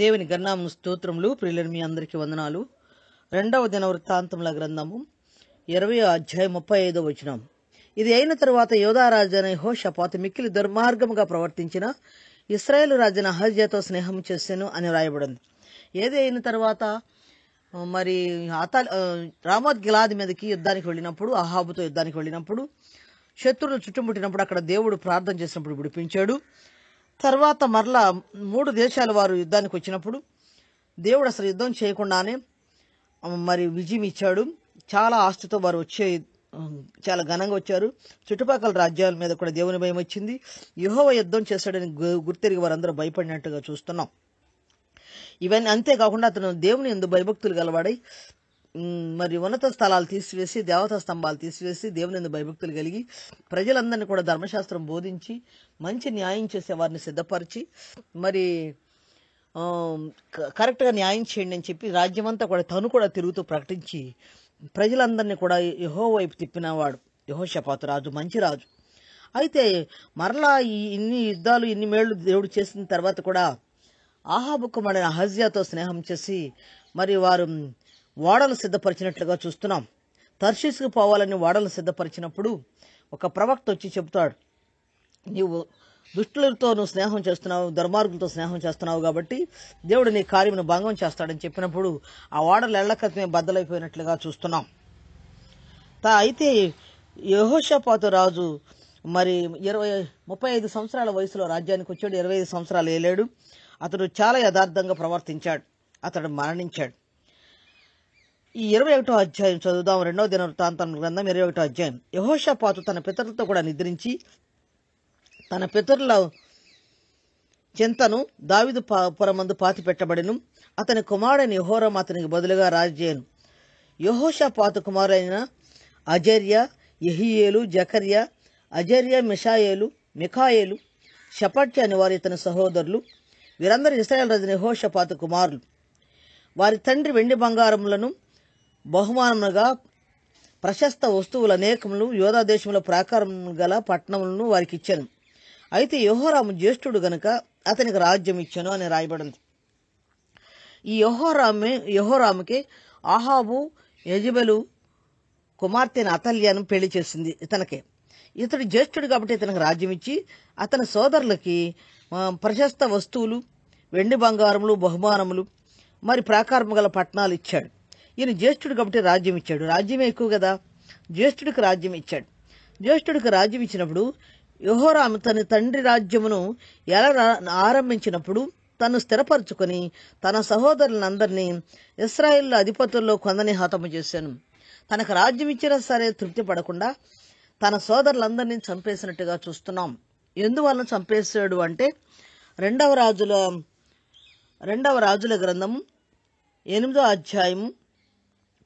దేవుని గన్నాము స్తోత్రములు ప్రియులని మీ అందరికీ వందనాలు రెండవ దిన వృత్తాంతముల గ్రంథము ఇరవై అధ్యాయం ముప్పై ఐదో వచనం ఇది అయిన తరువాత యోధారాజైన హోషపాత మిక్కిలి దుర్మార్గముగా ప్రవర్తించిన ఇస్రాయేల్ రాజైన హజ్యతో స్నేహం చేశాను అని రాయబడింది ఏది అయిన తర్వాత మరి అత రామోద్ గిలాది మీదకి యుద్ధానికి వెళ్ళినప్పుడు అహాబుతో యుద్ధానికి వెళ్ళినప్పుడు శత్రువులు చుట్టుముట్టినప్పుడు అక్కడ దేవుడు ప్రార్థన చేసినప్పుడు విడిపించాడు తర్వాత మరలా మూడు దేశాల వారు యుద్ధానికి వచ్చినప్పుడు దేవుడు అసలు యుద్ధం చేయకుండానే మరి విజయం ఇచ్చాడు చాలా ఆస్తితో వారు వచ్చే చాలా ఘనంగా వచ్చారు చుట్టుపక్కల రాజ్యాల మీద కూడా దేవుని భయం వచ్చింది యుహోవ యుద్ధం చేశాడని గుర్తిరిగి వారందరూ భయపడినట్టుగా చూస్తున్నాం ఇవన్నీ అంతేకాకుండా అతను దేవుని ఎందు భయభక్తులు గలవాడై మరి ఉన్నత స్థలాలు తీసివేసి దేవతా స్తంభాలు తీసివేసి దేవుని భయభక్తులు కలిగి ప్రజలందరినీ కూడా ధర్మశాస్త్రం బోధించి మంచి న్యాయం చేసే వారిని సిద్ధపరిచి మరి కరెక్ట్గా న్యాయం చేయండి అని చెప్పి రాజ్యమంతా కూడా తను కూడా తిరుగుతూ ప్రకటించి ప్రజలందరినీ కూడా యహో వైపు తిప్పినవాడు యహోషపాతు రాజు మంచి రాజు అయితే మరలా ఈ ఇన్ని యుద్ధాలు ఇన్ని మేళ్లు దేవుడు చేసిన తర్వాత కూడా ఆహాబుకు మన అహజ్యాతో స్నేహం చేసి మరి వారు ఓడలు సిద్ధపరిచినట్లుగా చూస్తున్నాం తర్షీస్కు పోవాలని ఓడలు సిద్ధపరిచినప్పుడు ఒక ప్రవక్త వచ్చి చెబుతాడు నీవు దుష్టులతో నువ్వు స్నేహం చేస్తున్నావు దుర్మార్గులతో స్నేహం చేస్తున్నావు కాబట్టి దేవుడు నీ కార్యమును భంగం చేస్తాడని చెప్పినప్పుడు ఆ వాడలు ఎళ్ల క్రితమే బద్దలైపోయినట్లుగా చూస్తున్నాం తా అయితే యహోషపాత రాజు మరి ఇరవై ముప్పై ఐదు సంవత్సరాల వయసులో రాజ్యానికి వచ్చాడు ఇరవై ఐదు సంవత్సరాలు ఏలాడు అతడు చాలా యథార్థంగా ప్రవర్తించాడు అతడు మరణించాడు ఈ ఇరవై ఒకటో అధ్యాయం చదువుదాం రెండవ దిన వృత్తాంతం గ్రంథం ఇరవై ఒకటో అధ్యాయం యహోషపాతు తన పితరులతో కూడా నిద్రించి తన పితరుల చింతను దావిదు పురమందు పాతి పెట్టబడిను అతని కుమారుడైన యహోరం అతనికి బదులుగా రాజేను యహోషపాతు కుమారుడైన అజర్య యహియేలు జకర్య అజర్య మిషాయేలు మిఖాయేలు షపట్య అని వారి ఇతని సహోదరులు వీరందరూ ఇస్రాయల్ రాజు యహోషపాతు కుమారులు వారి తండ్రి వెండి బంగారములను బహుమానముగా ప్రశస్త వస్తువులు అనేకములు యోధా దేశంలో ప్రాకారం గల పట్టణములను వారికి ఇచ్చాను అయితే యహోరాము జ్యేష్ఠుడు గనుక అతనికి రాజ్యం ఇచ్చాను అని రాయబడింది ఈ యహోరామే యహోరాముకి ఆహాబు యజబెలు కుమార్తెను అతల్యాను పెళ్లి చేసింది ఇతనికి ఇతడు జ్యేష్ఠుడు కాబట్టి ఇతనికి రాజ్యం ఇచ్చి అతని సోదరులకి ప్రశస్త వస్తువులు వెండి బంగారములు బహుమానములు మరి ప్రాకారం గల పట్టణాలు ఇచ్చాడు ఈయన జ్యేష్ఠుడు కాబట్టి రాజ్యం ఇచ్చాడు రాజ్యమే ఎక్కువ కదా జ్యేష్ఠుడికి రాజ్యం ఇచ్చాడు జ్యేష్ఠుడికి రాజ్యం ఇచ్చినప్పుడు యహోరాము తన తండ్రి రాజ్యమును ఎలా ఆరంభించినప్పుడు తను స్థిరపరచుకొని తన సహోదరులందరినీ ఇస్రాయిల్ అధిపతుల్లో కొందని హతము చేశాను తనకు రాజ్యం ఇచ్చినా సరే తృప్తి పడకుండా తన సోదరులందరినీ చంపేసినట్టుగా చూస్తున్నాం ఎందువలన చంపేశాడు అంటే రెండవ రాజుల రెండవ రాజుల గ్రంథం ఎనిమిదో అధ్యాయము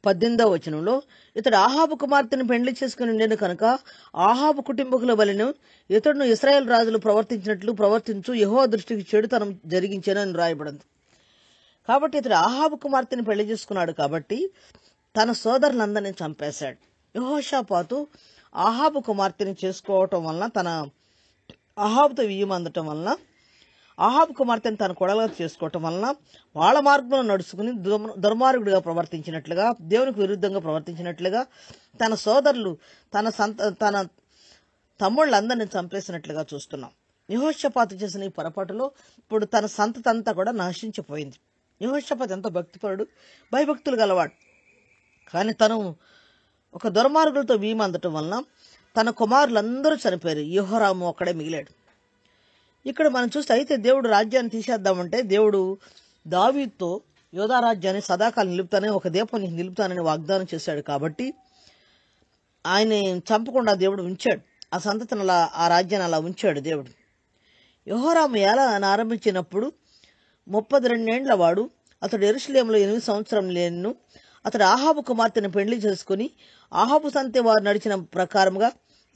పద్దెనిమిదవ వచనంలో ఇతడు ఆహాబు కుమార్తెను పెండ్లి చేసుకుని ఉండేను కనుక ఆహాబు కుటుంబకుల వలెను ఇతడును ఇస్రాయేల్ రాజులు ప్రవర్తించినట్లు ప్రవర్తించు యహో దృష్టికి చెడుతనం జరిగించానని రాయబడింది కాబట్టి ఇతడు ఆహాబు కుమార్తెను పెళ్లి చేసుకున్నాడు కాబట్టి తన సోదరులందరినీ చంపేశాడు యహోషాపాతు ఆహాబు కుమార్తెని చేసుకోవటం వలన తన ఆహాబుతో వియ్యమందటం వలన ఆహాబ్ కుమార్తెను తన కొడలుగా చేసుకోవటం వలన వాళ్ళ మార్గంలో నడుచుకుని దుర్మార్గుడిగా ప్రవర్తించినట్లుగా దేవునికి విరుద్ధంగా ప్రవర్తించినట్లుగా తన సోదరులు తన సంత తన తమ్ముళ్ళందరినీ చంపేసినట్లుగా చూస్తున్నాం నిహోషపాత చేసిన ఈ పొరపాటులో ఇప్పుడు తన సంతతంతా కూడా నశించిపోయింది నిహోషపాత్ ఎంతో భక్తిపరుడు భయభక్తులు గలవాడు కానీ తను ఒక దుర్మార్గులతో భీమందటం వలన తన కుమారులందరూ చనిపోయారు యుహరాము అక్కడే మిగిలాడు ఇక్కడ మనం చూస్తే అయితే దేవుడు రాజ్యాన్ని తీసేద్దామంటే దేవుడు దావీతో యోధారాజ్యాన్ని సదాకాలం నిలుపుతానే ఒక దీపం నిలుపుతానని వాగ్దానం చేశాడు కాబట్టి ఆయన చంపకుండా దేవుడు ఉంచాడు ఆ సంతతిని అలా ఆ రాజ్యాన్ని అలా ఉంచాడు దేవుడు యహోరాము ఎలా ఆరంభించినప్పుడు ముప్పది రెండేండ్ల వాడు అతడు ఎరుసలేములో ఎనిమిది సంవత్సరం లేను అతడు ఆహాబు కుమార్తెను పెళ్లి చేసుకుని ఆహాబు సంతే వారు నడిచిన ప్రకారముగా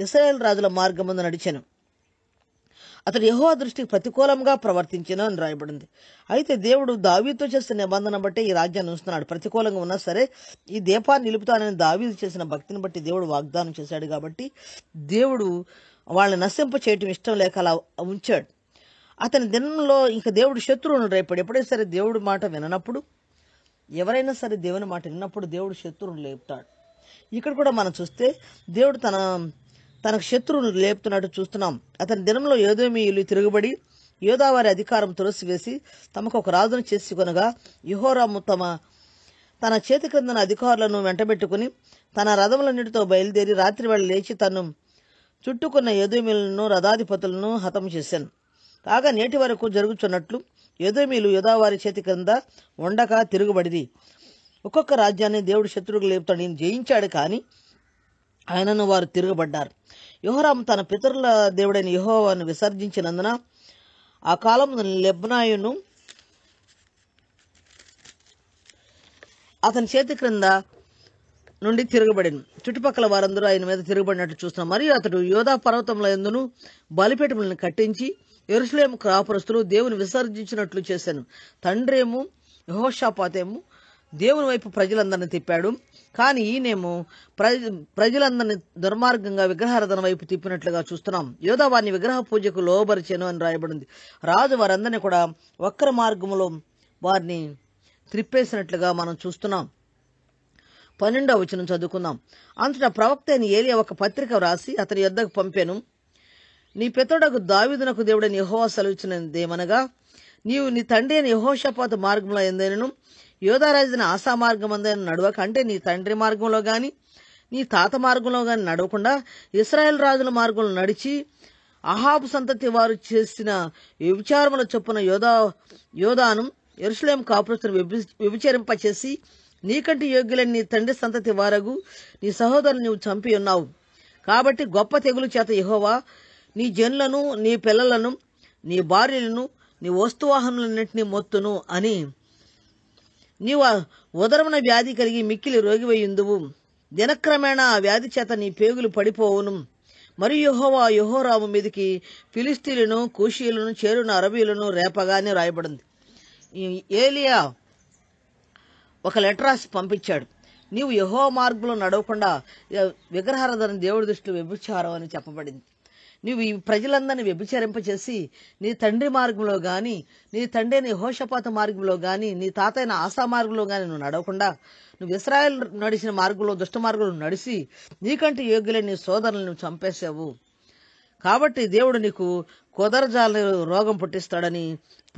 ఇస్రాయేల్ రాజుల మార్గం ముందు నడిచాను అతడు యహోవా దృష్టికి ప్రతికూలంగా ప్రవర్తించిన అని రాయబడింది అయితే దేవుడు దావీతో చేసిన నిబంధన బట్టి ఈ రాజ్యాన్ని ఉంచుతున్నాడు ప్రతికూలంగా ఉన్నా సరే ఈ దీపాన్ని నిలుపుతానని దావీదు చేసిన భక్తిని బట్టి దేవుడు వాగ్దానం చేశాడు కాబట్టి దేవుడు వాళ్ళని నశింప చేయటం ఇష్టం లేక అలా ఉంచాడు అతని దినంలో ఇంకా దేవుడు శత్రువును రేపాడు ఎప్పుడైనా సరే దేవుడు మాట విననప్పుడు ఎవరైనా సరే దేవుని మాట విన్నప్పుడు దేవుడు శత్రువును లేపుతాడు ఇక్కడ కూడా మనం చూస్తే దేవుడు తన తనకు శత్రువును లేపుతున్నట్టు చూస్తున్నాం అతని దినంలో యోధోమీయులు తిరుగుబడి యోధావారి అధికారం తులసివేసి తమకు ఒక రాజును కొనగా యుహోరాము తమ తన చేతి క్రిందన అధికారులను వెంటబెట్టుకుని తన రథములన్నిటితో బయలుదేరి రాత్రి వేళ లేచి తను చుట్టుకున్న యదుమీలను రథాధిపతులను హతం చేశాను కాగా నేటి వరకు జరుగుతున్నట్లు యదుమీలు యోదావారి చేతి క్రింద ఉండక తిరుగుబడిది ఒక్కొక్క రాజ్యాన్ని దేవుడు శత్రువులు లేపుతాడు జయించాడు కానీ ఆయనను వారు తిరగబడ్డారు యుహరాం తన పితరుల దేవుడైన యహోవాను విసర్జించినందున ఆ కాలం లెబ్నాయును అతని చేతి క్రింద నుండి తిరగబడింది చుట్టుపక్కల వారందరూ ఆయన మీద తిరగబడినట్లు చూస్తున్నాం మరియు అతడు యోధా పర్వతంలో ఎందును బలిపేటములను కట్టించి ఎరుసలేము కాపురస్తులు దేవుని విసర్జించినట్లు చేశాను తండ్రేమో యహోషాపాతేమో దేవుని వైపు ప్రజలందరినీ తిప్పాడు కానీ ఈయనేమో ప్రజ ప్రజలందరినీ దుర్మార్గంగా విగ్రహారాధన వైపు తిప్పినట్లుగా చూస్తున్నాం యోధా వారిని విగ్రహ పూజకు లోబరిచెను అని రాయబడింది రాజు వారందరినీ కూడా వక్ర మార్గంలో వారిని త్రిప్పేసినట్లుగా మనం చూస్తున్నాం పన్నెండవ వచనం చదువుకుందాం అంతట ప్రవక్త అయిన ఏలియా ఒక పత్రిక వ్రాసి అతని యొద్దకు పంపాను నీ పితడకు దావిదునకు దేవుడని యహోవా సెలవిచ్చినదేమనగా నీవు నీ తండ్రి అని యహోషపాత మార్గంలో ఎందైనను యోధారాజుని ఆశా మార్గం అందరిని నడవక అంటే నీ తండ్రి మార్గంలో గాని నీ తాత మార్గంలో గాని నడవకుండా ఇస్రాయేల్ రాజుల మార్గంలో నడిచి అహాబు సంతతి వారు చేసిన విచారముల చొప్పున యోధా యోధాను ఎరుసలేం కాపురస్తును వ్యభిచరింపచేసి నీకంటే యోగ్యులని నీ తండ్రి సంతతి వారగు నీ సహోదరుని నువ్వు చంపి ఉన్నావు కాబట్టి గొప్ప తెగులు చేత యహోవా నీ జన్లను నీ పిల్లలను నీ భార్యలను నీ వస్తువాహనులన్నింటినీ మొత్తును అని నీవు ఉదరమున వ్యాధి కలిగి మిక్కిలి రోగివయ్యుందువు దినక్రమేణా ఆ వ్యాధి చేత నీ పేగులు పడిపోవును మరియు యుహోవా యుహోరాము మీదికి ఫిలిస్తీలను కూషీలను చేరున అరబీలను రేపగానే రాయబడింది ఏలియా ఒక లెటర్ రాసి పంపించాడు నీవు యహో మార్గంలో నడవకుండా విగ్రహారధన దేవుడి దృష్టిలో వ్యభిచారం అని చెప్పబడింది నీవు ఈ ప్రజలందరినీ వ్యభిచరింపచేసి నీ తండ్రి మార్గంలో కానీ నీ తండ్రి నీ హోషపాత మార్గంలో కానీ నీ తాతైన ఆశా మార్గంలో కానీ నువ్వు నడవకుండా నువ్వు ఇస్రాయల్ నడిచిన మార్గంలో దుష్ట మార్గంలో నడిచి నీకంటే యోగ్యులే నీ సోదరులను చంపేసావు కాబట్టి దేవుడు నీకు కుదరజాల రోగం పుట్టిస్తాడని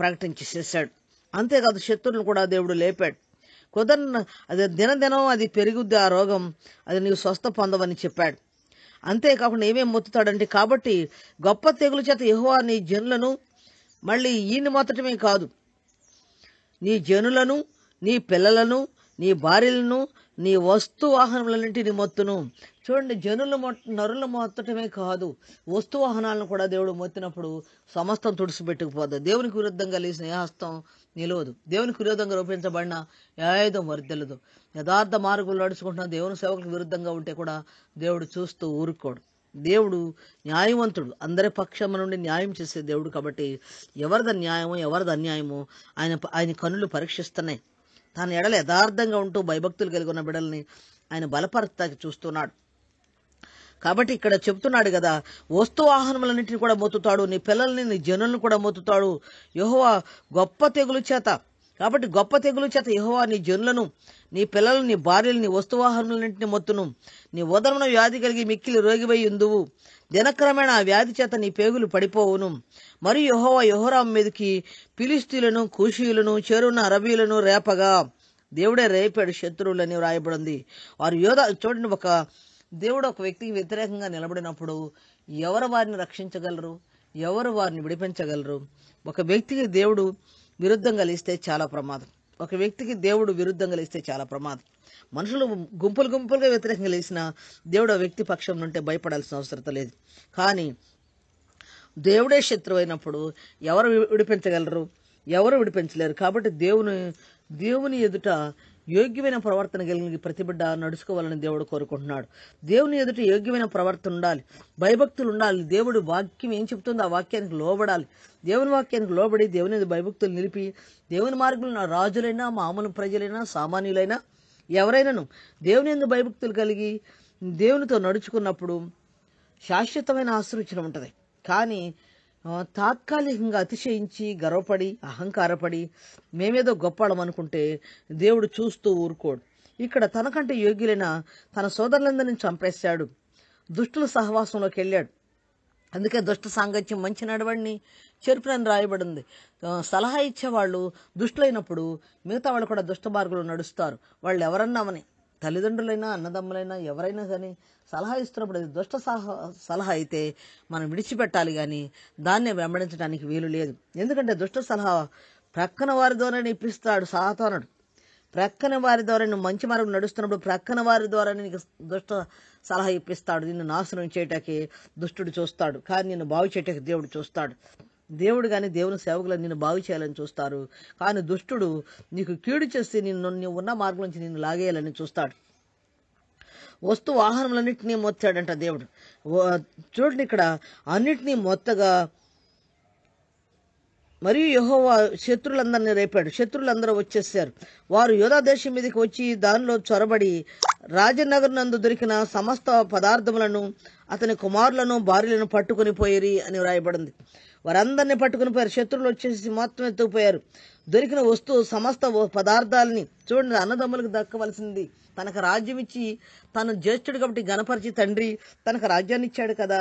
ప్రకటించి చేశాడు అంతేకాదు శత్రువులను కూడా దేవుడు లేపాడు కుదరన అది దినదినం అది పెరుగుద్ది ఆ రోగం అది నీవు స్వస్థ పొందవని చెప్పాడు అంతేకాకుండా ఏమేం మొత్తుతాడంటే కాబట్టి గొప్ప తెగుల చేత యహోవా నీ జనులను మళ్ళీ ఈయన్ని మొత్తటమే కాదు నీ జనులను నీ పిల్లలను నీ భార్యలను నీ వస్తు వాహనములన్నింటిని మొత్తును చూడండి జనులు నరులు మొత్తటమే కాదు వస్తు వాహనాలను కూడా దేవుడు మొత్తినప్పుడు సమస్తం తుడిసిపెట్టుకుపోదు దేవునికి విరుద్ధంగా లేచిన ఏ హస్తం నిలవదు దేవునికి విరుద్ధంగా రూపించబడిన ఏదో మరి వరిద్దెలదు యథార్థ మార్గంలో నడుచుకుంటున్న దేవుని సేవకులకు విరుద్ధంగా ఉంటే కూడా దేవుడు చూస్తూ ఊరుకోడు దేవుడు న్యాయవంతుడు అందరి పక్షం నుండి న్యాయం చేసే దేవుడు కాబట్టి ఎవరిది న్యాయమో ఎవరిది అన్యాయమో ఆయన ఆయన కన్నులు పరీక్షిస్తున్నాయి తాను ఎడల యథార్థంగా ఉంటూ భయభక్తులు కలిగి ఉన్న బిడల్ని ఆయన బలపరతాకి చూస్తున్నాడు కాబట్టి ఇక్కడ చెప్తున్నాడు కదా వస్తు వాహనములన్నింటినీ కూడా మోతుతాడు నీ పిల్లల్ని నీ జనులను కూడా మోతుతాడు యహోవా గొప్ప తెగులు చేత కాబట్టి గొప్ప తెగులు చేత యహోవా నీ జనులను నీ పిల్లలు నీ భార్యలు నీ వస్తువాహనులన్నింటిని మొత్తును నీ ఉదరమున వ్యాధి కలిగి మిక్కిలి రోగివై ఉందువు దినక్రమేణ ఆ వ్యాధి చేత నీ పేగులు పడిపోవును మరియు యహోవా యహోరాం మీదకి పిలిస్తీలను కూషీయులను చేరున్న అరబీలను రేపగా దేవుడే రేపాడు శత్రువులని వ్రాయబడింది వారు యోధ చూడండి ఒక దేవుడు ఒక వ్యక్తికి వ్యతిరేకంగా నిలబడినప్పుడు ఎవరు వారిని రక్షించగలరు ఎవరు వారిని విడిపించగలరు ఒక వ్యక్తికి దేవుడు విరుద్ధంగా లేస్తే చాలా ప్రమాదం ఒక వ్యక్తికి దేవుడు విరుద్ధంగా లేస్తే చాలా ప్రమాదం మనుషులు గుంపులు గుంపులుగా వ్యతిరేకంగా లేచినా దేవుడు ఆ వ్యక్తి పక్షం నుండి భయపడాల్సిన అవసరం లేదు కానీ దేవుడే శత్రువు అయినప్పుడు ఎవరు విడిపించగలరు ఎవరు విడిపించలేరు కాబట్టి దేవుని దేవుని ఎదుట యోగ్యమైన ప్రవర్తన కలిగిన ప్రతిబిడ్డ నడుచుకోవాలని దేవుడు కోరుకుంటున్నాడు దేవుని ఎదుట యోగ్యమైన ప్రవర్తన ఉండాలి భయభక్తులు ఉండాలి దేవుడు వాక్యం ఏం చెప్తుందో ఆ వాక్యానికి లోబడాలి దేవుని వాక్యానికి లోబడి దేవుని భయభక్తులు నిలిపి దేవుని మార్గంలో రాజులైనా మామూలు ప్రజలైనా సామాన్యులైనా ఎవరైనాను దేవుని ఎందు భయభక్తులు కలిగి దేవునితో నడుచుకున్నప్పుడు శాశ్వతమైన ఆశ్రూచన ఉంటుంది కానీ తాత్కాలికంగా అతిశయించి గర్వపడి అహంకారపడి మేమేదో గొప్పాలం అనుకుంటే దేవుడు చూస్తూ ఊరుకోడు ఇక్కడ తనకంటే యోగ్యులైన తన సోదరులందరిని చంపేశాడు దుష్టుల సహవాసంలోకి వెళ్ళాడు అందుకే దుష్ట సాంగత్యం మంచి నడవడిని చెరుపునని రాయబడింది సలహా ఇచ్చేవాళ్ళు దుష్టులైనప్పుడు మిగతా వాళ్ళు కూడా దుష్ట మార్గంలో నడుస్తారు వాళ్ళు ఎవరన్నామని తల్లిదండ్రులైనా అన్నదమ్ములైనా ఎవరైనా కానీ సలహా ఇస్తున్నప్పుడు అది దుష్ట సలహా సలహా అయితే మనం విడిచిపెట్టాలి కానీ దాన్నే వెంబడించడానికి వీలు లేదు ఎందుకంటే దుష్ట సలహా ప్రక్కన వారి ద్వారానే ఇప్పిస్తాడు సాతానుడు ప్రక్కన వారి ద్వారా నువ్వు మంచి మార్గం నడుస్తున్నప్పుడు ప్రక్కన వారి ద్వారా నీకు దుష్ట సలహా ఇప్పిస్తాడు నిన్ను నాశనం చేయటానికి దుష్టుడు చూస్తాడు కానీ నిన్ను బాగు చేయటానికి దేవుడు చూస్తాడు దేవుడు కానీ దేవుని సేవకులను నిన్ను బాగు చేయాలని చూస్తారు కానీ దుష్టుడు నీకు కీడు చేస్తే నిన్ను నువ్వు ఉన్న మార్గం నుంచి నిన్ను లాగేయాలని చూస్తాడు వస్తు వాహనములన్నింటినీ మొత్తాడంట దేవుడు చూడండి ఇక్కడ అన్నిటినీ మొత్తగా మరియు యహోవా శత్రులందరినీ రేపాడు శత్రులందరూ వచ్చేసారు వారు యోధా దేశం మీదకి వచ్చి దానిలో చొరబడి రాజనగర్ నందు దొరికిన సమస్త పదార్థములను అతని కుమారులను భార్యలను పట్టుకుని పోయిరి అని వ్రాయబడింది వారందరినీ పట్టుకుని పోయారు శత్రువులు వచ్చేసి మొత్తం ఎత్తుకుపోయారు దొరికిన వస్తువు సమస్త పదార్థాలని చూడండి అన్నదమ్ములకు దక్కవలసింది తనకు రాజ్యం ఇచ్చి తను జ్యేష్ఠుడు కాబట్టి గణపరిచి తండ్రి తనకు రాజ్యాన్ని ఇచ్చాడు కదా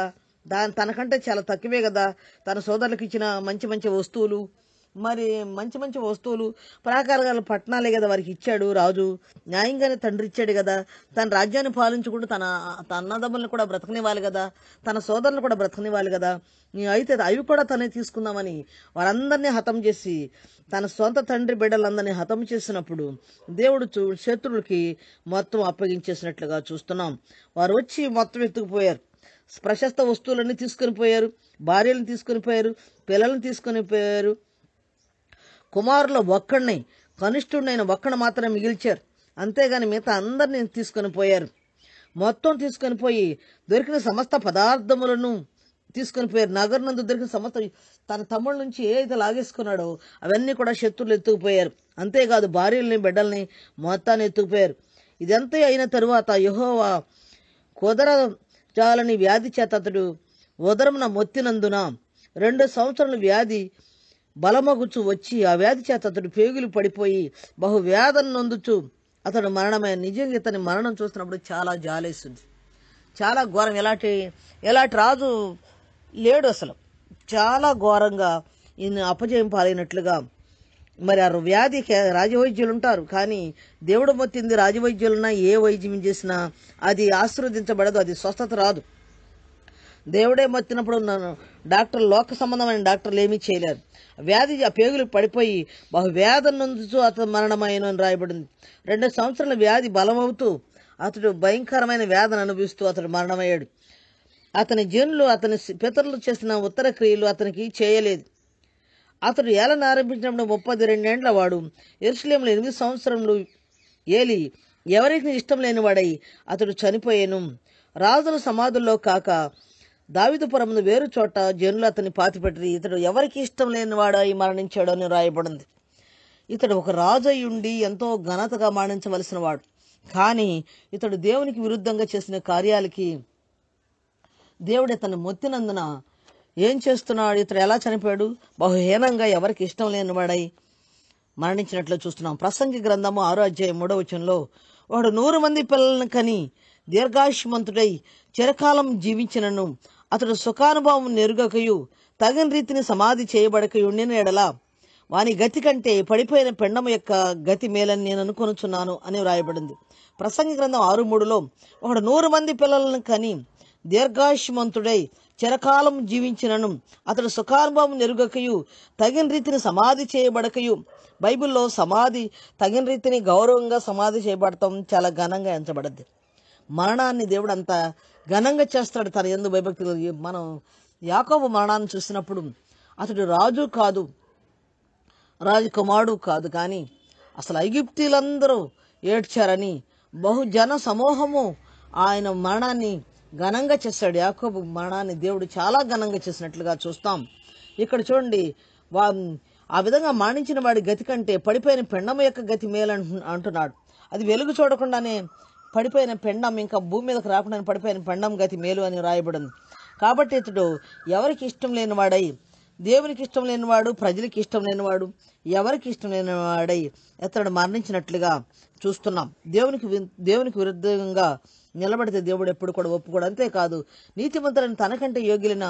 దాని తనకంటే చాలా తక్కువే కదా తన సోదరులకు ఇచ్చిన మంచి మంచి వస్తువులు మరి మంచి మంచి వస్తువులు ప్రాకారకాల పట్టణాలే కదా వారికి ఇచ్చాడు రాజు న్యాయంగానే తండ్రి ఇచ్చాడు కదా తన రాజ్యాన్ని పాలించుకుంటూ తన తన అన్నదమ్ములను కూడా బ్రతకనివ్వాలి కదా తన సోదరులు కూడా బ్రతకనివ్వాలి కదా అయితే అవి కూడా తనే తీసుకుందామని వారందరినీ హతం చేసి తన సొంత తండ్రి బిడ్డలందరినీ హతం చేసినప్పుడు దేవుడు శత్రువులకి మొత్తం అప్పగించేసినట్లుగా చూస్తున్నాం వారు వచ్చి మొత్తం ఎత్తుకుపోయారు ప్రశస్త వస్తువులన్నీ తీసుకొని పోయారు భార్యలను తీసుకొని పోయారు పిల్లలను తీసుకొని పోయారు కుమారుల ఒక్కడిని కనిష్ఠుడైన ఒక్కడు మాత్రం మిగిల్చారు అంతేగాని మిగతా అందరిని తీసుకొని పోయారు మొత్తం తీసుకొని పోయి దొరికిన సమస్త పదార్థములను తీసుకొని పోయారు నందు దొరికిన సమస్త తన తమ్ముళ్ళ నుంచి ఏదైతే లాగేసుకున్నాడో అవన్నీ కూడా శత్రువులు ఎత్తుకుపోయారు అంతేకాదు భార్యల్ని బిడ్డల్ని మొత్తాన్ని ఎత్తుకుపోయారు ఇదంతా అయిన తరువాత యహోవా కుదర జాలని వ్యాధి చేత అతడు ఉదరమున మొత్తినందున రెండు సంవత్సరాల వ్యాధి బలమగుచు వచ్చి ఆ వ్యాధి చేత అతడు పేగులు పడిపోయి బహు వ్యాధను నొందుచు అతడు మరణమైన నిజంగా ఇతని మరణం చూసినప్పుడు చాలా జాలేస్తుంది చాలా ఘోరం ఎలాంటి ఎలాంటి రాజు లేడు అసలు చాలా ఘోరంగా ఈయన అపజయం పాలైనట్లుగా మరి ఆ వ్యాధికి రాజవైద్యులు ఉంటారు కానీ దేవుడు మొత్తింది రాజవైద్యులున్నా ఏ వైద్యం చేసినా అది ఆశీర్వదించబడదు అది స్వస్థత రాదు దేవుడే మొత్తినప్పుడు డాక్టర్ లోక సంబంధమైన డాక్టర్లు ఏమీ చేయలేరు వ్యాధి ఆ పేగులు పడిపోయి బహు వేదన నుంచు అతను మరణమైన అని రాయబడింది రెండు సంవత్సరాల వ్యాధి బలమవుతూ అతడు భయంకరమైన వేదన అనుభవిస్తూ అతడు మరణమయ్యాడు అతని జనులు అతని పితరులు చేసిన ఉత్తర క్రియలు అతనికి చేయలేదు అతడు ఏలను ఆరంభించినప్పుడు ముప్పది రెండేండ్ల వాడు ఎరుసలేములు ఎనిమిది సంవత్సరంలో ఏలి ఎవరికి ఇష్టం లేనివాడై అతడు చనిపోయాను రాజుల సమాధుల్లో కాక దావిదపురమును వేరు చోట జనులు అతన్ని పాతిపెట్టి ఇతడు ఎవరికి ఇష్టం అయి మరణించాడు అని రాయబడింది ఇతడు ఒక రాజు ఉండి ఎంతో ఘనతగా మరణించవలసిన వాడు కానీ ఇతడు దేవునికి విరుద్ధంగా చేసిన కార్యాలకి దేవుడు ఇతను మొత్తినందున ఏం చేస్తున్నాడు ఇతడు ఎలా చనిపోయాడు బహుహీనంగా ఎవరికి ఇష్టం లేనివాడై మరణించినట్లు చూస్తున్నాం ప్రసంగి గ్రంథము ఆరో అధ్యాయం మూడో వచనంలో వాడు నూరు మంది పిల్లలను కని దీర్ఘాయుష్మంతుడై చిరకాలం జీవించినను అతడు సుఖానుభవం నెరుగకయు తగిన రీతిని సమాధి చేయబడకయుండిన ఎడలా వాని గతి కంటే పడిపోయిన పెండము యొక్క గతి మేలని నేను అనుకొనుచున్నాను అని వ్రాయబడింది ప్రసంగి గ్రంథం ఆరు మూడులో ఒకడు నూరు మంది పిల్లలను కని దీర్ఘాయుష్మంతుడై చిరకాలం జీవించినను అతడు సుఖానుభవం నెరుగకయు తగిన రీతిని సమాధి చేయబడకయు బైబిల్లో సమాధి తగిన రీతిని గౌరవంగా సమాధి చేయబడటం చాలా ఘనంగా ఎంచబడద్ది మరణాన్ని దేవుడు అంత ఘనంగా చేస్తాడు తన ఎందు భయభక్తులు మనం యాకోబు మరణాన్ని చూసినప్పుడు అతడు రాజు కాదు రాజకుమారుడు కాదు కానీ అసలు ఐగిప్తీలందరూ ఏడ్చారని బహుజన సమూహము ఆయన మరణాన్ని ఘనంగా చేస్తాడు యాకోబు మరణాన్ని దేవుడు చాలా ఘనంగా చేసినట్లుగా చూస్తాం ఇక్కడ చూడండి వా ఆ విధంగా మరణించిన వాడి గతి కంటే పడిపోయిన పెండము యొక్క గతి మేలు అంటున్నాడు అది వెలుగు చూడకుండానే పడిపోయిన పెండం ఇంకా భూమి మీదకు రాకుండా పడిపోయిన పెండం గతి మేలు అని రాయబడింది కాబట్టి ఇతడు ఎవరికి ఇష్టం లేనివాడై దేవునికి ఇష్టం లేనివాడు ప్రజలకి ఇష్టం లేనివాడు ఎవరికి ఇష్టం లేనివాడై ఇతడు మరణించినట్లుగా చూస్తున్నాం దేవునికి దేవునికి విరుద్ధంగా నిలబడితే దేవుడు ఎప్పుడు కూడా ఒప్పుకోడు అంతేకాదు నీతిమంతులను తనకంటే యోగ్యులైన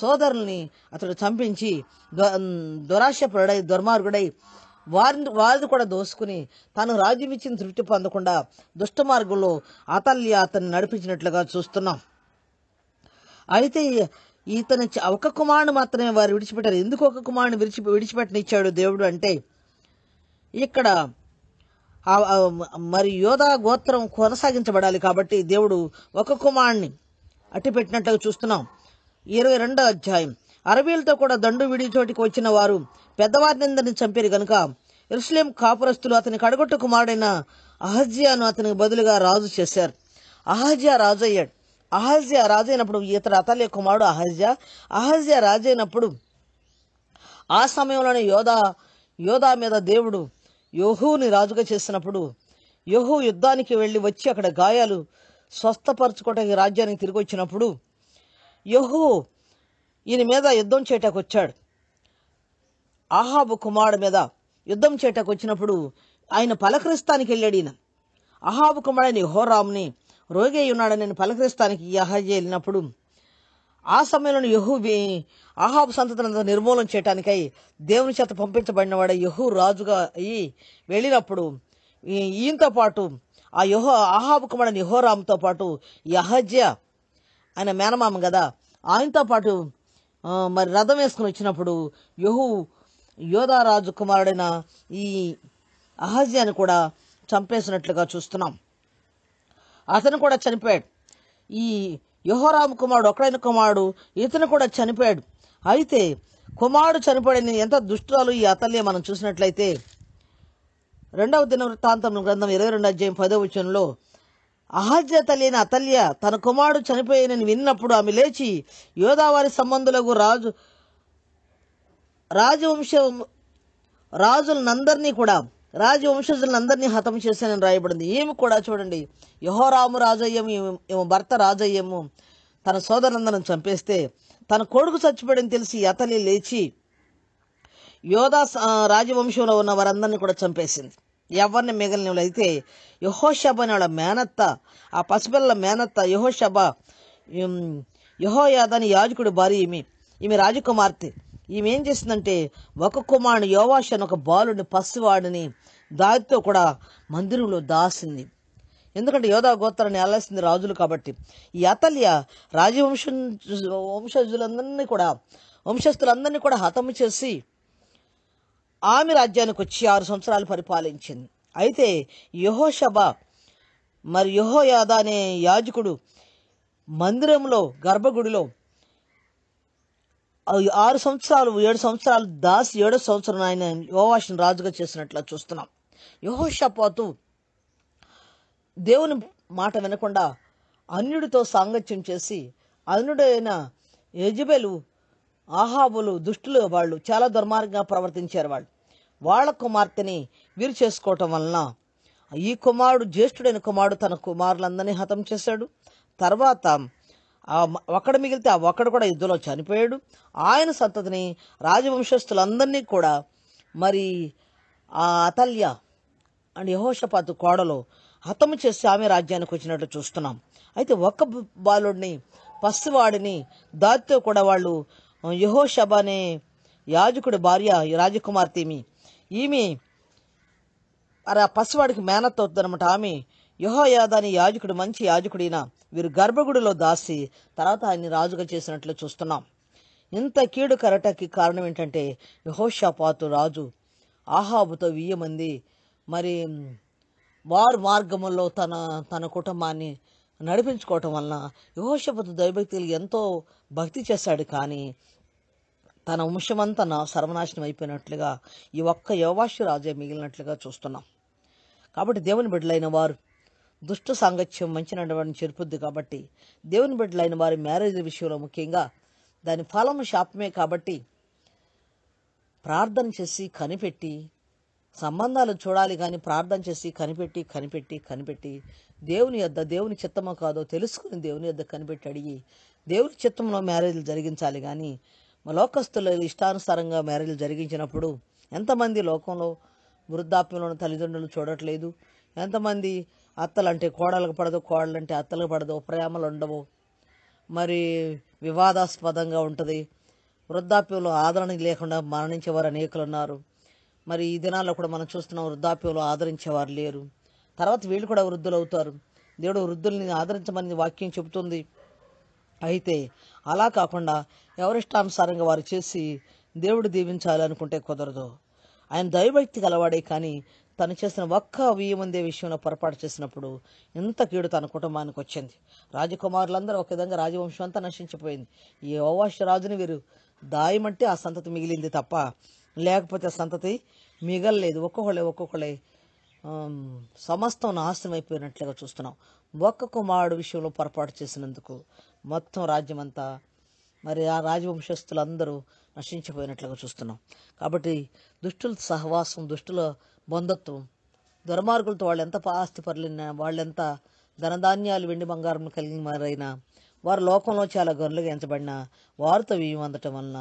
సోదరుల్ని అతడు చంపించి దురాశ ప్రడై దుర్మార్గుడై వారిని వారిని కూడా దోసుకుని తాను రాజ్యం ఇచ్చిన తృప్తి పొందకుండా దుష్ట మార్గంలో అతల్య అతన్ని నడిపించినట్లుగా చూస్తున్నాం అయితే ఇతను ఒక కుమారుడు మాత్రమే వారు విడిచిపెట్టారు ఎందుకు ఒక కుమారుడు విడిచి విడిచిపెట్టనిచ్చాడు దేవుడు అంటే ఇక్కడ మరి యోధా గోత్రం కొనసాగించబడాలి కాబట్టి దేవుడు ఒక కుమారుణ్ణి అట్టి పెట్టినట్లుగా చూస్తున్నాం ఇరవై రెండో అధ్యాయం అరబీలతో కూడా దండు విడి చోటికి వచ్చిన వారు పెద్దవారిని చంపారు గనుక ఇర్స్లేం కాపురస్తులు అతని కడగొట్టు కుమారుడైన అహజ్యాను అతనికి బదులుగా రాజు చేశారు అహజియా రాజు అయ్యాడు అహజ్యా రాజు అయినప్పుడు ఇతర అతలే కుమారుడు అహజ్యా అహజ్యా రాజు అయినప్పుడు ఆ సమయంలోనే యోధా యోధా మీద దేవుడు యోహుని రాజుగా చేసినప్పుడు యోహు యుద్ధానికి వెళ్ళి వచ్చి అక్కడ గాయాలు స్వస్థపరచుకోవడానికి రాజ్యానికి తిరిగి వచ్చినప్పుడు యోహు ఈయన మీద యుద్ధం చేయటకు వచ్చాడు ఆహాబు కుమారుడు మీద యుద్ధం చేయటకు వచ్చినప్పుడు ఆయన పలకరిస్తానికి వెళ్ళాడు ఈయన అహాబు కుమారుడైన యహోరాముని రోగే ఉన్నాడు నేను పలకరిస్తానికి యహజీ వెళ్ళినప్పుడు ఆ సమయంలో యహు అహాబు సంతతినంతా నిర్మూలన చేయటానికై దేవుని చేత పంపించబడినవాడు యహూ రాజుగా అయ్యి వెళ్ళినప్పుడు ఈయనతో పాటు ఆ యహో అహాబు కుమారుడు యహోరాముతో పాటు యహజ్య ఆయన మేనమామ కదా ఆయనతో పాటు మరి రథం వేసుకుని వచ్చినప్పుడు యహు యోధారాజు కుమారుడైన ఈ అహజ్యాన్ని కూడా చంపేసినట్లుగా చూస్తున్నాం అతను కూడా చనిపోయాడు ఈ యహోరాము కుమారుడు ఒకడైన కుమారుడు ఇతను కూడా చనిపోయాడు అయితే కుమారుడు చనిపోయిన ఎంత దుష్టురాలు ఈ అతల్య మనం చూసినట్లయితే రెండవ దిన వృత్తాంతం గ్రంథం ఇరవై రెండు అధ్యాయం పదో విషయంలో అహజ్యత లేని అతల్య తన కుమారుడు చనిపోయానని విన్నప్పుడు ఆమె లేచి యోదావారి సంబంధులకు రాజు రాజవంశ రాజులందరినీ కూడా రాజవంశజులందరినీ హతం చేశానని రాయబడింది ఏమి కూడా చూడండి యహోరాము రాజయ్యము ఏమో భర్త రాజయ్యము తన సోదరులందరం చంపేస్తే తన కొడుకు చచ్చిపోయిన తెలిసి అతని లేచి యోధా రాజవంశంలో ఉన్న వారందరినీ కూడా చంపేసింది ఎవరిని మిగిలిన అయితే యహోషబ అనే వాళ్ళ మేనత్త ఆ పసిపిల్లల మేనత్త యహోషబ యహోయాదని యాజకుడు భార్య ఈమె ఈమె రాజకుమార్తె ఈమె ఏం చేసిందంటే ఒక కుమారుడు యోవాష అని ఒక బాలుడిని పసివాడిని దారితో కూడా మందిరంలో దాసింది ఎందుకంటే యోధా గోత్రాన్ని అల్లేసింది రాజులు కాబట్టి ఈ అతల్య రాజవంశ వంశజులందరినీ కూడా వంశస్థులందరినీ కూడా హతము చేసి ఆమె రాజ్యానికి వచ్చి ఆరు సంవత్సరాలు పరిపాలించింది అయితే యహోషబ మరి యహోయాద అనే యాజకుడు మందిరంలో గర్భగుడిలో ఆరు సంవత్సరాలు ఏడు సంవత్సరాలు దాసి ఏడో సంవత్సరం ఆయన యోవాషను రాజుగా చేసినట్లు చూస్తున్నాం యహోషపాతు దేవుని మాట వినకుండా అన్యుడితో సాంగత్యం చేసి అన్యుడైన యజబెలు ఆహాబులు దుష్టులు వాళ్ళు చాలా దుర్మార్గంగా ప్రవర్తించారు వాళ్ళు వాళ్ళ కుమార్తెని వీరు చేసుకోవటం వలన ఈ కుమారుడు జ్యేష్ఠుడైన కుమారుడు తన కుమారులందరినీ హతం చేశాడు తర్వాత ఒకడు మిగిలితే ఆ ఒకడు కూడా యుద్ధంలో చనిపోయాడు ఆయన సంతతిని రాజవంశస్థులందరినీ కూడా మరి ఆ అతల్య అండ్ యహోషపాతు కోడలు హతము చేసి ఆమె రాజ్యానికి వచ్చినట్లు చూస్తున్నాం అయితే ఒక్క బాలుడిని పసివాడిని దాటితో కూడా వాళ్ళు యహోషబ అనే యాజకుడు భార్య రాజకుమార్తె ఈమె ఈమె అరే ఆ పసివాడికి మేనత్ అనమాట ఆమె అనే యాజకుడు మంచి యాజకుడైన వీరు గర్భగుడిలో దాసి తర్వాత ఆయన్ని రాజుగా చేసినట్లు చూస్తున్నాం ఇంత కీడు కరటకి కారణం ఏంటంటే యహోషాపాతు రాజు ఆహాబుతో వెయ్యమంది మరి వారు మార్గంలో తన తన కుటుంబాన్ని నడిపించుకోవటం వలన యహోషపతి దైవభక్తులు ఎంతో భక్తి చేశాడు కానీ తన వంశమంతా నా సర్వనాశనం అయిపోయినట్లుగా ఈ ఒక్క యోవాషి రాజే మిగిలినట్లుగా చూస్తున్నాం కాబట్టి దేవుని బిడ్డలైన వారు దుష్ట సాంగత్యం మంచి నడవడం చెరుపుద్ది కాబట్టి దేవుని బిడ్డలైన వారి మ్యారేజ్ విషయంలో ముఖ్యంగా దాని ఫలం శాపమే కాబట్టి ప్రార్థన చేసి కనిపెట్టి సంబంధాలు చూడాలి కానీ ప్రార్థన చేసి కనిపెట్టి కనిపెట్టి కనిపెట్టి దేవుని యొద్ద దేవుని చిత్తమో కాదో తెలుసుకుని దేవుని యొద్ద కనిపెట్టి అడిగి దేవుని చిత్తంలో మ్యారేజ్లు జరిగించాలి కానీ లోకస్తుల ఇష్టానుసారంగా మ్యారేజ్లు జరిగించినప్పుడు ఎంతమంది లోకంలో వృద్ధాప్యంలో తల్లిదండ్రులు చూడట్లేదు ఎంతమంది అత్తలంటే కోడలకు పడదు కోడలంటే అత్తలకు పడదు ప్రేమలు ఉండవు మరి వివాదాస్పదంగా ఉంటుంది వృద్ధాప్యంలో ఆదరణ లేకుండా మరణించేవారు అనేకులు ఉన్నారు మరి ఈ దినాల్లో కూడా మనం చూస్తున్నాం వృద్ధాప్యంలో ఆదరించేవారు లేరు తర్వాత వీళ్ళు కూడా వృద్ధులు అవుతారు దేవుడు వృద్ధుల్ని ఆదరించమని వాక్యం చెబుతుంది అయితే అలా కాకుండా ఎవరిష్టానుసారంగా వారు చేసి దేవుడు దీవించాలనుకుంటే కుదరదు ఆయన దైవభక్తి కలవాడే కానీ తను చేసిన ఒక్క వియ్యమందే విషయంలో పొరపాటు చేసినప్పుడు ఇంత కీడు తన కుటుంబానికి వచ్చింది రాజకుమారులందరూ ఒక విధంగా రాజవంశం అంతా నశించిపోయింది ఈ ఓవాష రాజుని వీరు దాయమంటే ఆ సంతతి మిగిలింది తప్ప లేకపోతే సంతతి మిగలలేదు ఒక్కొక్కళ్ళే ఒక్కొక్కళ్ళే సమస్తం నాశనం అయిపోయినట్లుగా చూస్తున్నాం ఒక్క కుమారుడు విషయంలో పొరపాటు చేసినందుకు మొత్తం రాజ్యమంతా మరి ఆ రాజవంశస్థులు అందరూ నశించిపోయినట్లుగా చూస్తున్నాం కాబట్టి దుష్టుల సహవాసం దుష్టుల బంధత్వం దుర్మార్గులతో వాళ్ళు ఎంత ఆస్తి వాళ్ళు వాళ్ళెంత ధనధాన్యాలు వెండి బంగారం కలిగిన వారైనా వారు లోకంలో చాలా గనులుగా ఎంచబడిన వారితో వ్యయం అందటం వలన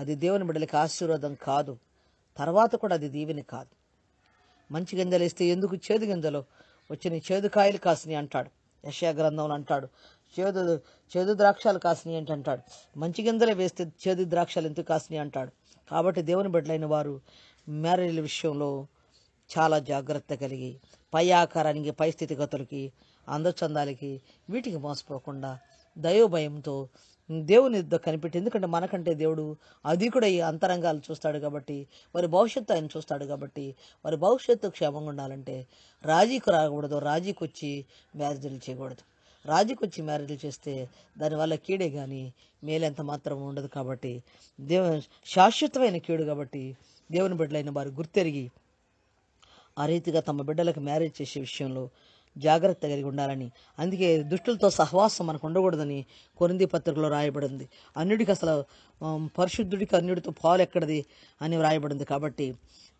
అది దేవుని బిడ్డలకి ఆశీర్వాదం కాదు తర్వాత కూడా అది దీవెని కాదు మంచి గింజలు ఇస్తే ఎందుకు చేదు గింజలు వచ్చిన చేదు కాయలు కాసినాయి అంటాడు యశా గ్రంథంలో అంటాడు చేదు చేదు ద్రాక్షాలు కాసినాయి అంటే అంటాడు మంచి గింజలు వేస్తే చేదు ద్రాక్షలు ఎందుకు కాసినాయి అంటాడు కాబట్టి దేవుని బిడ్డలైన వారు మ్యారేజ్ల విషయంలో చాలా జాగ్రత్త కలిగి పై ఆకారానికి పై స్థితిగతులకి అందచందాలకి వీటికి మోసపోకుండా భయంతో దేవుని కనిపెట్టి ఎందుకంటే మనకంటే దేవుడు అధికుడై అంతరంగాలు చూస్తాడు కాబట్టి వారి భవిష్యత్తు ఆయన చూస్తాడు కాబట్టి వారి భవిష్యత్తు క్షేమంగా ఉండాలంటే రాజీకి రాకూడదు రాజీకి వచ్చి మ్యారేజ్లు చేయకూడదు రాజీకి వచ్చి మ్యారేజ్లు చేస్తే దానివల్ల కీడే కానీ మేలెంత మాత్రం ఉండదు కాబట్టి దేవ శాశ్వతమైన కీడు కాబట్టి దేవుని బిడ్డలైన వారు గుర్తెరిగి ఆ రీతిగా తమ బిడ్డలకు మ్యారేజ్ చేసే విషయంలో జాగ్రత్త కలిగి ఉండాలని అందుకే దుష్టులతో సహవాసం మనకు ఉండకూడదని కొరింది పత్రికలో రాయబడింది అన్యుడికి అసలు పరిశుద్ధుడికి అన్నిటితో పాలు ఎక్కడిది అని వ్రాయబడింది కాబట్టి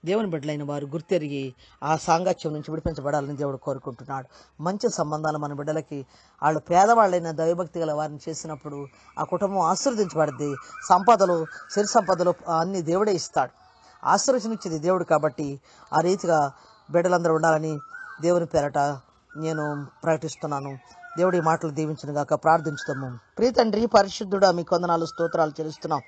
దేవుని బిడ్డలైన వారు గుర్తెరిగి ఆ సాంగత్యం నుంచి విడిపించబడాలని దేవుడు కోరుకుంటున్నాడు మంచి సంబంధాలు మన బిడ్డలకి వాళ్ళు పేదవాళ్ళైన దైవభక్తి గల వారిని చేసినప్పుడు ఆ కుటుంబం ఆశీర్వదించబడింది సంపదలు సిరి సంపదలు అన్ని దేవుడే ఇస్తాడు ఆశీర్వచనిచ్చేది దేవుడు కాబట్టి ఆ రీతిగా బిడ్డలందరూ ఉండాలని దేవుని పేరట నేను ప్రకటిస్తున్నాను దేవుడి మాటలు దీవించిన గాక ప్రార్థించుతాము ప్రీతండ్రి పరిశుద్ధుడా మీ కొందనాలు స్తోత్రాలు చెల్లిస్తున్నాం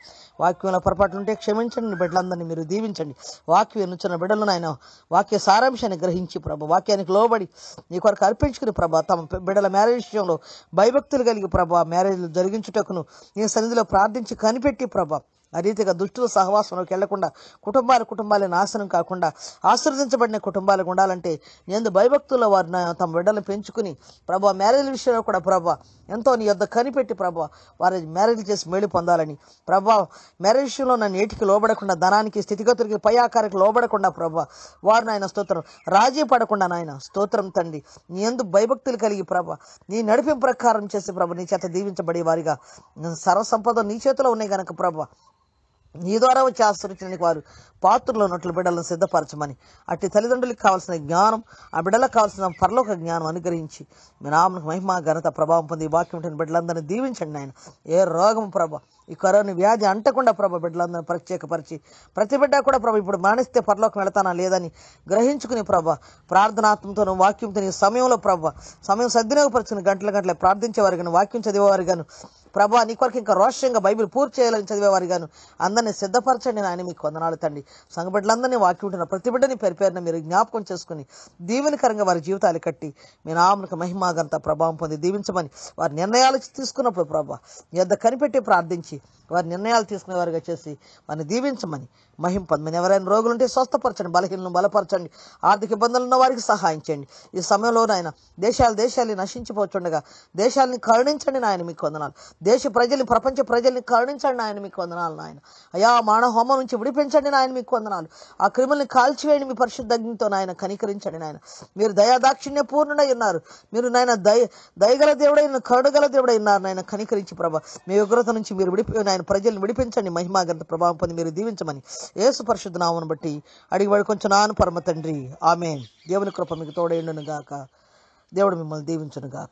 వాక్యంలో ఉంటే క్షమించండి బిడ్డలందరినీ మీరు దీవించండి వాక్యం ఎన్నుచున్న బిడ్డలను నాయన వాక్య సారాంశాన్ని గ్రహించి ప్రభ వాక్యానికి లోబడి నీ కొరకు అర్పించుకుని ప్రభ తమ బిడ్డల మ్యారేజ్ విషయంలో భయభక్తులు కలిగి ప్రభ మ్యారేజ్లు జరిగించుటకును నీ సన్నిధిలో ప్రార్థించి కనిపెట్టి ప్రభ ఆ రీతిగా దుష్టుల సహవాసంలోకి వెళ్లకుండా కుటుంబాలు కుటుంబాల నాశనం కాకుండా ఆశ్రదించబడిన కుటుంబాలకు ఉండాలంటే నేను భయభక్తుల వారిని తమ బిడ్డలను పెంచుకుని ప్రభా మ్యారేజ్ విషయంలో కూడా ప్రభా ఎంతో నీ యొద్ద కనిపెట్టి ప్రభా వారి మ్యారేజ్ చేసి మేలు పొందాలని ప్రభా మ్యారేజ్ విషయంలో నన్ను ఏటికి లోబడకుండా ధనానికి స్థితిగతులకి పై ఆకారికి లోబడకుండా ప్రభా వారు నాయన స్తోత్రం రాజీ పడకుండా నాయన స్తోత్రం తండ్రి నీ ఎందు భయభక్తులు కలిగి ప్రభా నీ నడిపి ప్రకారం చేసి ప్రభ నీ చేత దీవించబడే వారిగా సర్వసంపద నీ చేతిలో ఉన్నాయి కనుక ప్రభా నీ ద్వారా వచ్చి ఆశ్రయించడానికి వారు పాత్రలో ఉన్నట్లు బిడ్డలను సిద్ధపరచమని అట్టి తల్లిదండ్రులకు కావాల్సిన జ్ఞానం ఆ బిడ్డలకు కావాల్సిన పరలోక జ్ఞానం అనుగ్రహించి మీ నామకు మహిమ ఘనత ప్రభావం పొంది వాక్యం బిడ్డలందరినీ దీవించండి ఆయన ఏ రోగం ప్రభ ఈ కరోనా వ్యాధి అంటకుండా ప్రభ బిడ్డలందరినీ ప్రత్యేకపరిచి ప్రతి బిడ్డ కూడా ప్రభ ఇప్పుడు మరణిస్తే పరలోకం వెళతానా లేదని గ్రహించుకుని ప్రభ ప్రార్థనాత్మతోనూ వాక్యంతో సమయంలో ప్రభ సమయం సద్వినియోగపరచుకుని గంటల గంటల ప్రార్థించేవారు కానీ వాక్యం చదివేవారు గాను ప్రభా నీ కొరకు ఇంకా రోషంగా బైబిల్ పూర్తి చేయాలని చదివేవారు గాను అందరినీ సిద్ధపరచండి నాయన మీకు వందనాలు తండ్రి సంఘబిడ్డలందరినీ వాకి ఉంటున్న ప్రతి బిడ్డని పేరుపేరున మీరు జ్ఞాపకం చేసుకుని దీవెనకరంగా వారి జీవితాలు కట్టి మీ నామకు మహిమాగంత ప్రభావం పొంది దీవించమని వారి నిర్ణయాలు తీసుకున్నప్పుడు ప్రభా ఎంత కనిపెట్టి ప్రార్థించి వారి నిర్ణయాలు తీసుకునేవారుగా చేసి వారిని దీవించమని మహింపదమని ఎవరైనా రోగులుంటే స్వస్థపరచండి బలహీనను బలపరచండి ఆర్థిక ఇబ్బందులు ఉన్న వారికి సహాయం చేయండి ఈ సమయంలో నాయన దేశాలు దేశాలని నశించిపోతుండగా దేశాలని కరుణించండి నాయన మీకు వందనాలు దేశ ప్రజల్ని ప్రపంచ ప్రజల్ని కరుణించండి నాయన మీకు వందనాలు నాయన అయా మాన హోమం నుంచి విడిపించండి నాయన మీకు వందనాలు ఆ క్రిముల్ని కాల్చివేయండి మీ పరిశుద్ధతో నాయన కనికరించండి నాయన మీరు దయాదాక్షిణ్య పూర్ణుడై ఉన్నారు మీరు నాయన దయ దయగల దేవుడై కరుడుగల దేవుడై ఉన్నారు నాయన కనికరించి ప్రభా మీ ఉగ్రత నుంచి మీరు విడిపి నాయన ప్రజల్ని విడిపించండి మహిమాగ్రంథ ప్రభావం పొంది మీరు దీవించమని యేసు పరిశుద్ధ నామను బట్టి అడిగి వాడు కొంచెం నాను పరమ తండ్రి ఆమె దేవుని కృప మీకు తోడేండును గాక దేవుడు మిమ్మల్ని దీవించును గాక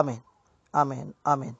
ఆమెన్ ఆమెన్ ఆమెన్